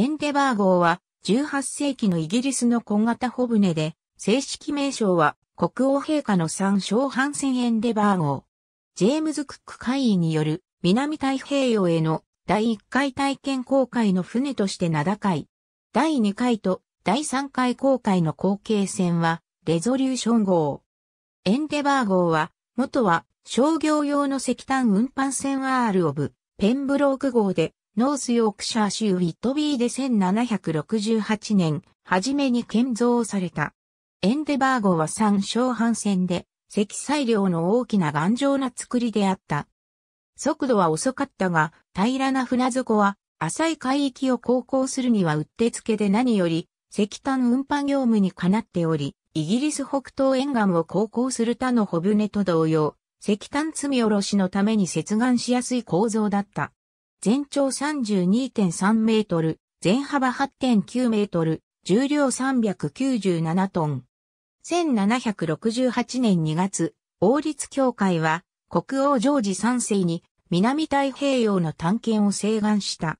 エンデバー号は18世紀のイギリスの小型帆船で、正式名称は国王陛下の三小帆船エンデバー号。ジェームズ・クック会議による南太平洋への第1回体験航海の船として名高い。第2回と第3回航海の後継船はレゾリューション号。エンデバー号は元は商業用の石炭運搬船 R オブペンブローク号でノースヨークシャー州ウィットビーで1768年、初めに建造された。エンデバー号は三小半線で、積載量の大きな頑丈な作りであった。速度は遅かったが、平らな船底は、浅い海域を航行するにはうってつけで何より、石炭運搬業務にかなっており、イギリス北東沿岸を航行する他の小船と同様、石炭積み下ろしのために接岸しやすい構造だった。全長32.3メートル、全幅8.9メートル、重量397トン。1768年2月、王立協会は国王ジョージ3世に南太平洋の探検を請願した。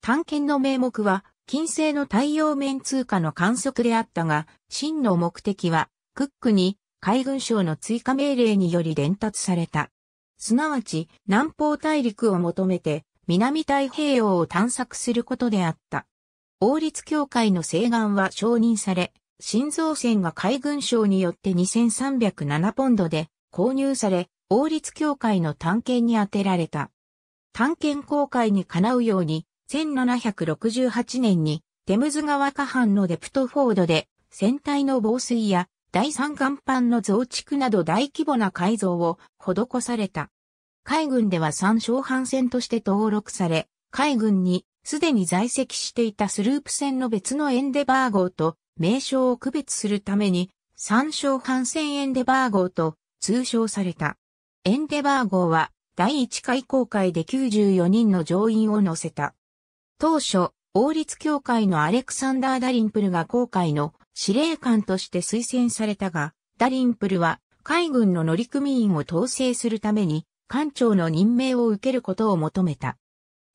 探検の名目は金星の太陽面通過の観測であったが、真の目的はクックに海軍省の追加命令により伝達された。すなわち南方大陸を求めて南太平洋を探索することであった。王立協会の西岸は承認され、新造船が海軍省によって2307ポンドで購入され、王立協会の探検に充てられた。探検公開にかなうように、1768年にテムズ川下半のデプトフォードで船体の防水や第三岸板の増築など大規模な改造を施された。海軍では三小半船として登録され、海軍にすでに在籍していたスループ船の別のエンデバー号と名称を区別するために、三小半船エンデバー号と通称された。エンデバー号は第1回航海で94人の乗員を乗せた。当初、王立協会のアレクサンダー・ダリンプルが航海の司令官として推薦されたが、ダリンプルは海軍の乗組員を統制するために艦長の任命を受けることを求めた。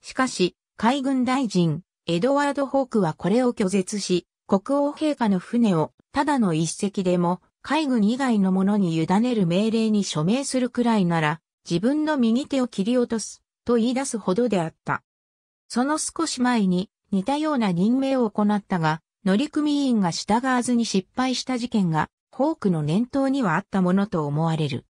しかし、海軍大臣、エドワード・ホークはこれを拒絶し、国王陛下の船をただの一隻でも海軍以外のものに委ねる命令に署名するくらいなら自分の右手を切り落とすと言い出すほどであった。その少し前に似たような任命を行ったが乗組員が従わずに失敗した事件がホークの念頭にはあったものと思われる。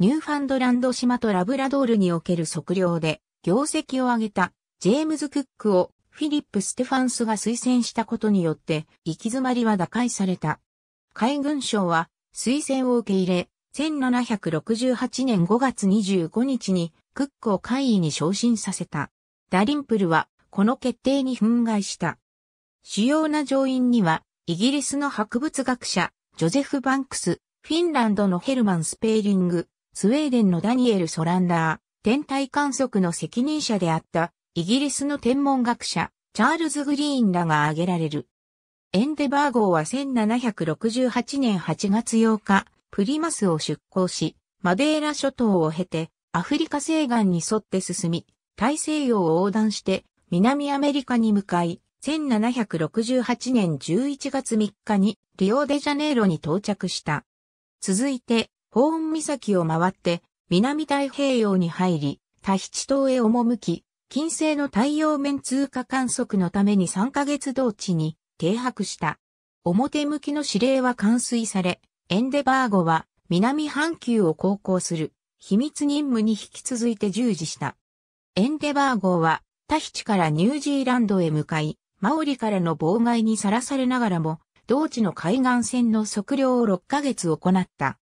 ニューファンドランド島とラブラドールにおける測量で業績を上げたジェームズ・クックをフィリップ・ステファンスが推薦したことによって行き詰まりは打開された。海軍省は推薦を受け入れ、1768年5月25日にクックを会議に昇進させた。ダリンプルはこの決定に憤慨した。主要な上院にはイギリスの博物学者ジョゼフ・バンクス、フィンランドのヘルマン・スペーリング、スウェーデンのダニエル・ソランダー、天体観測の責任者であったイギリスの天文学者、チャールズ・グリーンらが挙げられる。エンデバー号は1768年8月8日、プリマスを出港し、マデーラ諸島を経て、アフリカ西岸に沿って進み、大西洋を横断して、南アメリカに向かい、1768年11月3日にリオデジャネイロに到着した。続いて、ホーン岬を回って、南太平洋に入り、タヒチ島へ赴き、金星の太陽面通過観測のために3ヶ月同地に停泊した。表向きの指令は完遂され、エンデバーゴは南半球を航行する秘密任務に引き続いて従事した。エンデバーゴはタヒチからニュージーランドへ向かい、マオリからの妨害にさらされながらも、同地の海岸線の測量を6ヶ月行った。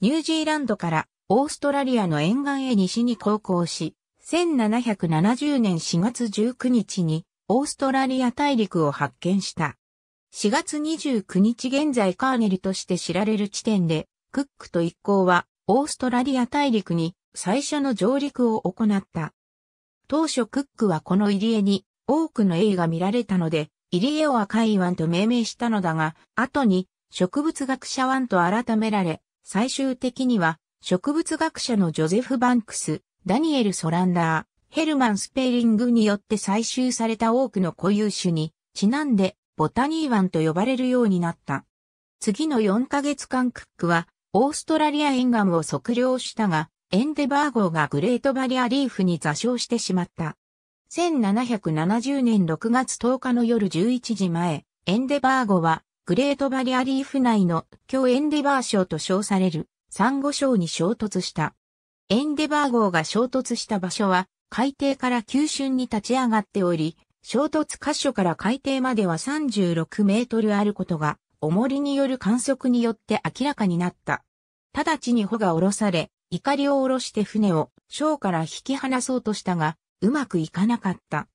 ニュージーランドからオーストラリアの沿岸へ西に航行し、1770年4月19日にオーストラリア大陸を発見した。4月29日現在カーネルとして知られる地点で、クックと一行はオーストラリア大陸に最初の上陸を行った。当初クックはこの入り江に多くの栄イが見られたので、入り江を赤い湾と命名したのだが、後に植物学者湾と改められ、最終的には、植物学者のジョゼフ・バンクス、ダニエル・ソランダー、ヘルマン・スペーリングによって採集された多くの固有種に、ちなんで、ボタニー湾と呼ばれるようになった。次の4ヶ月間クックは、オーストラリア沿岸を測量したが、エンデバー号がグレートバリアリーフに座礁してしまった。1770年6月10日の夜11時前、エンデバー号はグレートバリアリーフ内の強エンデバー礁と称されるサンゴ礁に衝突した。エンデバー号が衝突した場所は海底から急峻に立ち上がっており、衝突箇所から海底までは36メートルあることが、重りによる観測によって明らかになった。直ちに帆が下ろされ、怒りを下ろして船を礁から引き離そうとしたが、うまくいかなかった。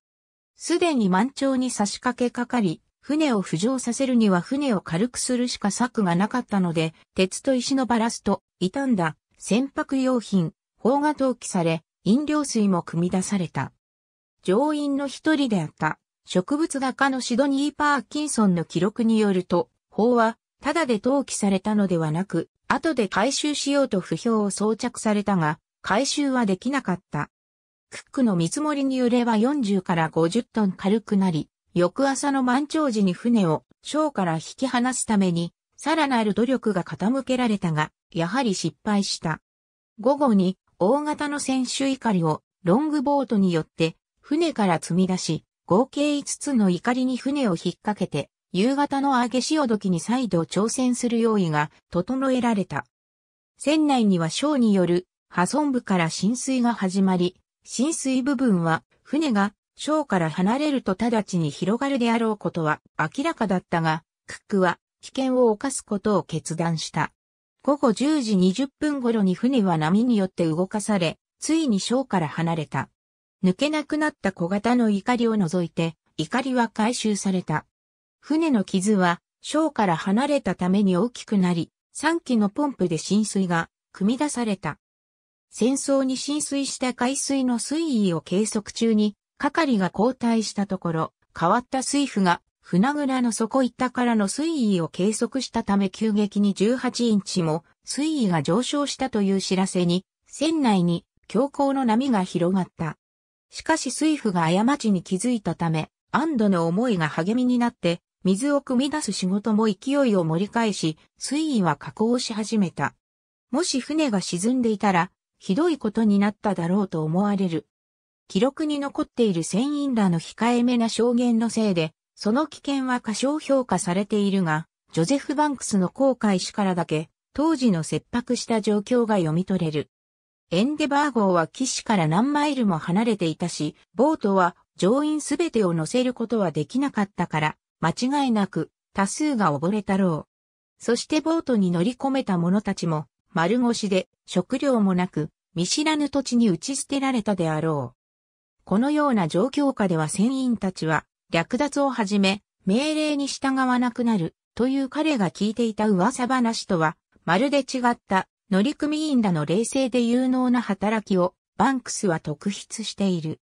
すでに満潮に差し掛けかかり、船を浮上させるには船を軽くするしか策がなかったので、鉄と石のバラスト、傷んだ船舶用品、砲が投棄され、飲料水も組み出された。乗員の一人であった植物画家のシドニー・パーキンソンの記録によると、砲はただで投棄されたのではなく、後で回収しようと不評を装着されたが、回収はできなかった。クックの見積もりによれば40から50トン軽くなり、翌朝の満潮時に船を章から引き離すために、さらなる努力が傾けられたが、やはり失敗した。午後に大型の船首怒りをロングボートによって船から積み出し、合計5つの怒りに船を引っ掛けて、夕方の揚げ潮時に再度挑戦する用意が整えられた。船内には章による破損部から浸水が始まり、浸水部分は船が章から離れると直ちに広がるであろうことは明らかだったが、クックは危険を犯すことを決断した。午後10時20分頃に船は波によって動かされ、ついに章から離れた。抜けなくなった小型の怒りを除いて、怒りは回収された。船の傷は、章から離れたために大きくなり、3機のポンプで浸水が、汲み出された。戦争に浸水した海水の水位を計測中に、係が交代したところ、変わった水夫が船倉の底たからの水位を計測したため急激に18インチも水位が上昇したという知らせに、船内に強行の波が広がった。しかし水夫が過ちに気づいたため、安堵の思いが励みになって、水を汲み出す仕事も勢いを盛り返し、水位は加工し始めた。もし船が沈んでいたら、ひどいことになっただろうと思われる。記録に残っている船員らの控えめな証言のせいで、その危険は過小評価されているが、ジョゼフ・バンクスの航海士からだけ、当時の切迫した状況が読み取れる。エンデバー号は騎士から何マイルも離れていたし、ボートは乗員すべてを乗せることはできなかったから、間違いなく多数が溺れたろう。そしてボートに乗り込めた者たちも、丸腰で食料もなく、見知らぬ土地に打ち捨てられたであろう。このような状況下では船員たちは、略奪をはじめ、命令に従わなくなる、という彼が聞いていた噂話とは、まるで違った、乗組員らの冷静で有能な働きを、バンクスは特筆している。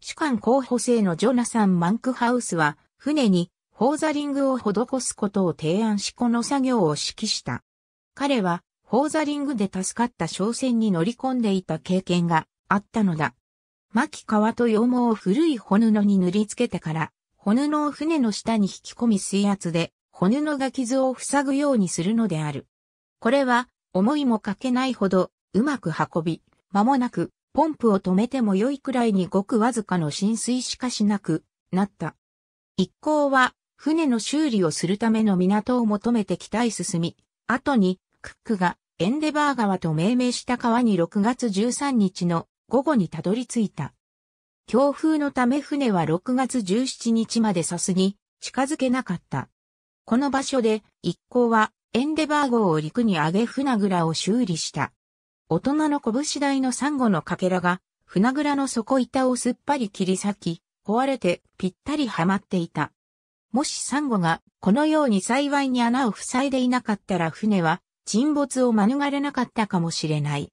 主管候補生のジョナサン・マンクハウスは、船に、ホーザリングを施すことを提案しこの作業を指揮した。彼は、ホーザリングで助かった商船に乗り込んでいた経験があったのだ。巻き皮と羊毛を古い骨布に塗りつけてから、骨布を船の下に引き込み水圧で、骨布が傷を塞ぐようにするのである。これは、思いもかけないほど、うまく運び、間もなく、ポンプを止めても良いくらいにごくわずかの浸水しかしなくなった。一行は、船の修理をするための港を求めて北へ進み、後に、クックがエンデバー川と命名した川に6月13日の午後にたどり着いた。強風のため船は6月17日までさすに近づけなかった。この場所で一行はエンデバー号を陸に上げ船倉を修理した。大人の拳台のサンゴのかけらが船倉の底板をすっぱり切り裂き、壊れてぴったりはまっていた。もしサンゴがこのように幸いに穴を塞いでいなかったら船は沈没を免れなかったかもしれない。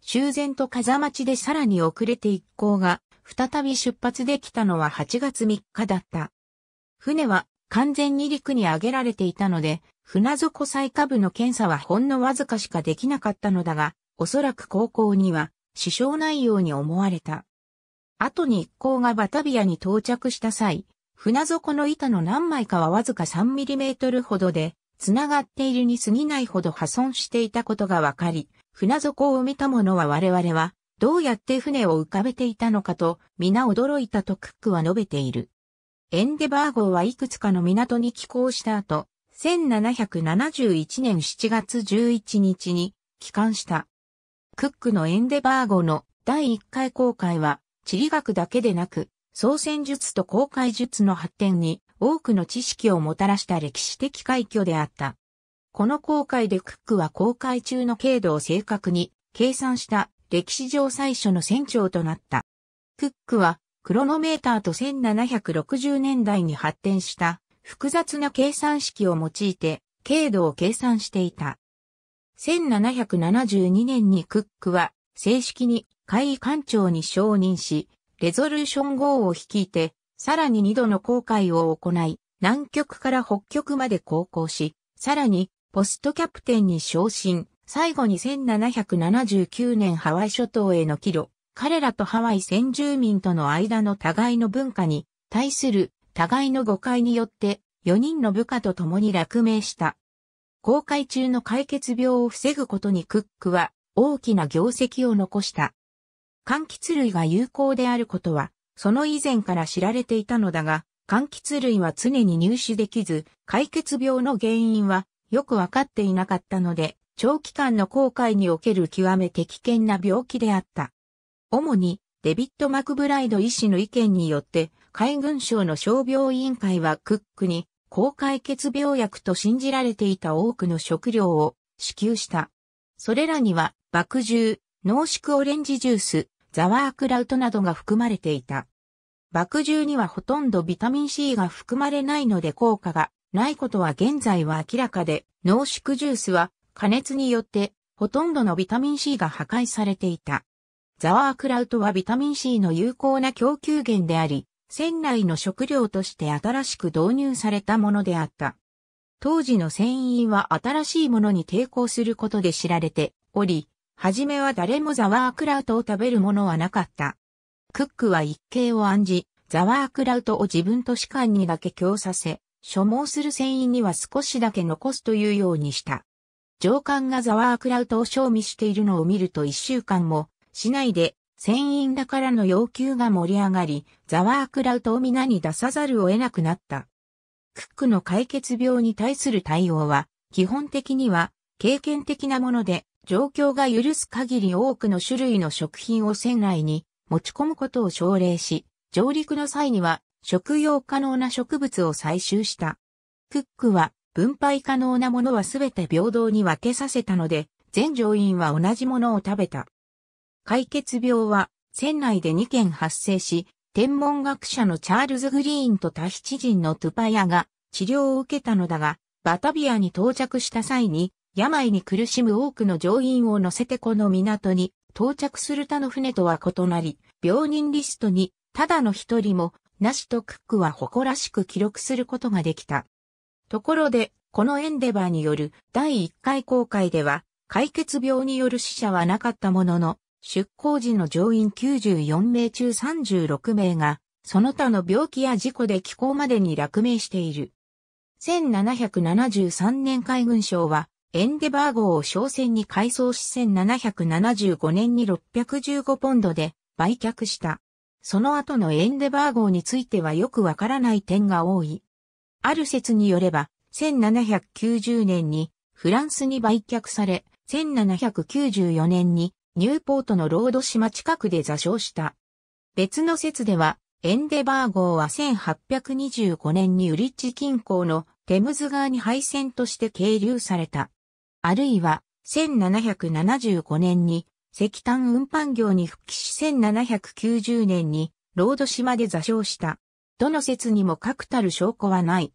修繕と風待ちでさらに遅れて一行が、再び出発できたのは8月3日だった。船は完全に陸に上げられていたので、船底最下部の検査はほんのわずかしかできなかったのだが、おそらく高校には支障ないように思われた。後に一行がバタビアに到着した際、船底の板の何枚かはわずか3トルほどで、繋がっているに過ぎないほど破損していたことがわかり、船底を見た者は我々は、どうやって船を浮かべていたのかと、皆驚いたとクックは述べている。エンデバー号はいくつかの港に寄港した後、1771年7月11日に帰還した。クックのエンデバー号の第1回航海は、地理学だけでなく、操船術と航海術の発展に多くの知識をもたらした歴史的快挙であった。この航海でクックは航海中の経度を正確に計算した歴史上最初の船長となった。クックはクロノメーターと1760年代に発展した複雑な計算式を用いて経度を計算していた。1772年にクックは正式に海艦長に承認し、レゾルーション号を率いて、さらに2度の航海を行い、南極から北極まで航行し、さらにポストキャプテンに昇進、最後に1779年ハワイ諸島への帰路、彼らとハワイ先住民との間の互いの文化に対する互いの誤解によって4人の部下と共に落命した。公開中の解決病を防ぐことにクックは大きな業績を残した。柑橘類が有効であることは、その以前から知られていたのだが、柑橘類は常に入手できず、解決病の原因はよくわかっていなかったので、長期間の航海における極めて危険な病気であった。主に、デビッド・マクブライド医師の意見によって、海軍省の傷病委員会はクックに、高解血病薬と信じられていた多くの食料を支給した。それらには、麦汁、濃縮オレンジジュース、ザワークラウトなどが含まれていた。麦汁にはほとんどビタミン C が含まれないので効果がないことは現在は明らかで、濃縮ジュースは加熱によってほとんどのビタミン C が破壊されていた。ザワークラウトはビタミン C の有効な供給源であり、船内の食料として新しく導入されたものであった。当時の船員は新しいものに抵抗することで知られており、はじめは誰もザワークラウトを食べるものはなかった。クックは一計を案じ、ザワークラウトを自分と士官にだけ供させ、所望する船員には少しだけ残すというようにした。上官がザワークラウトを賞味しているのを見ると一週間も、市内で船員らからの要求が盛り上がり、ザワークラウトを皆に出さざるを得なくなった。クックの解決病に対する対応は、基本的には経験的なもので、状況が許す限り多くの種類の食品を船内に持ち込むことを奨励し、上陸の際には食用可能な植物を採集した。クックは分配可能なものはすべて平等に分けさせたので、全乗員は同じものを食べた。解決病は船内で2件発生し、天文学者のチャールズ・グリーンとタヒチ人のトゥパヤが治療を受けたのだが、バタビアに到着した際に、病に苦しむ多くの乗員を乗せてこの港に到着する他の船とは異なり、病人リストにただの一人もなしとクックは誇らしく記録することができた。ところで、このエンデバーによる第1回公開では、解決病による死者はなかったものの、出港時の乗員94名中36名が、その他の病気や事故で寄港までに落命している。1773年海軍省は、エンデバー号を商船に改装し1775年に615ポンドで売却した。その後のエンデバー号についてはよくわからない点が多い。ある説によれば、1790年にフランスに売却され、1794年にニューポートのロード島近くで座礁した。別の説では、エンデバー号は1825年にウリッチ近郊のテムズ川に廃線として係留された。あるいは、1775年に石炭運搬業に復帰し1790年に、ロード島で座礁した。どの説にも確たる証拠はない。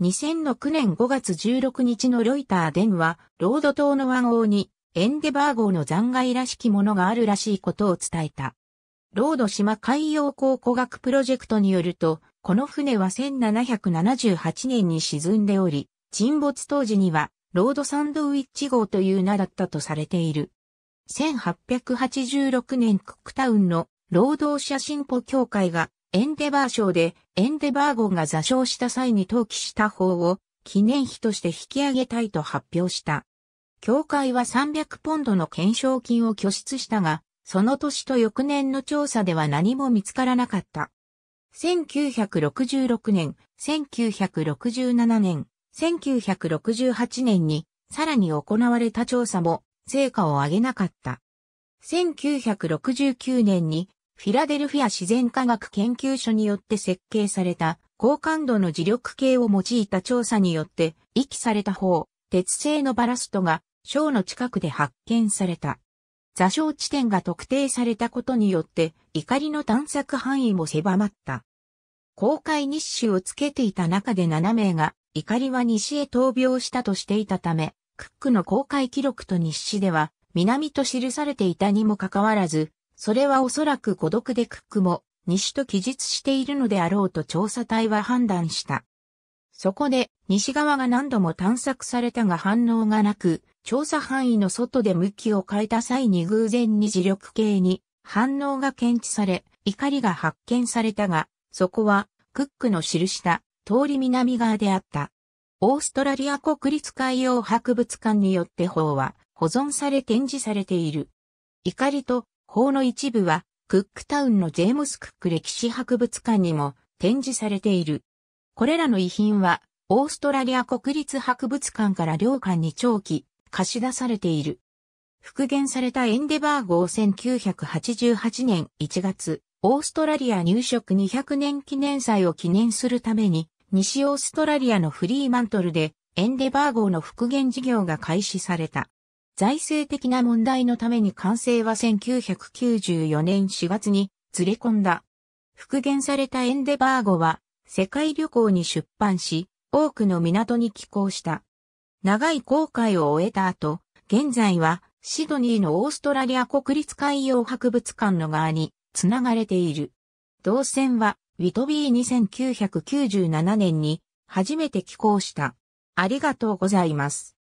2006年5月16日のロイター電は、ロード島の湾王に、エンデバー号の残骸らしきものがあるらしいことを伝えた。ロード島海洋考古学プロジェクトによると、この船は1778年に沈んでおり、沈没当時には、ロードサンドウィッチ号という名だったとされている。1886年クックタウンの労働者進歩協会がエンデバー賞でエンデバー号が座礁した際に登記した法を記念碑として引き上げたいと発表した。協会は300ポンドの懸賞金を拠出したが、その年と翌年の調査では何も見つからなかった。1966年、1967年、1968年にさらに行われた調査も成果を上げなかった。1969年にフィラデルフィア自然科学研究所によって設計された高感度の磁力計を用いた調査によって遺棄された方、鉄製のバラストが小の近くで発見された。座礁地点が特定されたことによって怒りの探索範囲も狭まった。公開日誌をつけていた中で7名が怒りは西へ闘病したとしていたため、クックの公開記録と日誌では、南と記されていたにもかかわらず、それはおそらく孤独でクックも、西と記述しているのであろうと調査隊は判断した。そこで、西側が何度も探索されたが反応がなく、調査範囲の外で向きを変えた際に偶然に磁力系に反応が検知され、怒りが発見されたが、そこは、クックの記した通り南側であった。オーストラリア国立海洋博物館によって法は保存され展示されている。怒りと法の一部はクックタウンのジェームス・クック歴史博物館にも展示されている。これらの遺品はオーストラリア国立博物館から領館に長期貸し出されている。復元されたエンデバー号1988年1月、オーストラリア入植200年記念祭を記念するために西オーストラリアのフリーマントルでエンデバー号の復元事業が開始された。財政的な問題のために完成は1994年4月にずれ込んだ。復元されたエンデバー号は世界旅行に出版し、多くの港に寄港した。長い航海を終えた後、現在はシドニーのオーストラリア国立海洋博物館の側につながれている。動線はウィトビー2 9 9 7年に初めて寄稿した。ありがとうございます。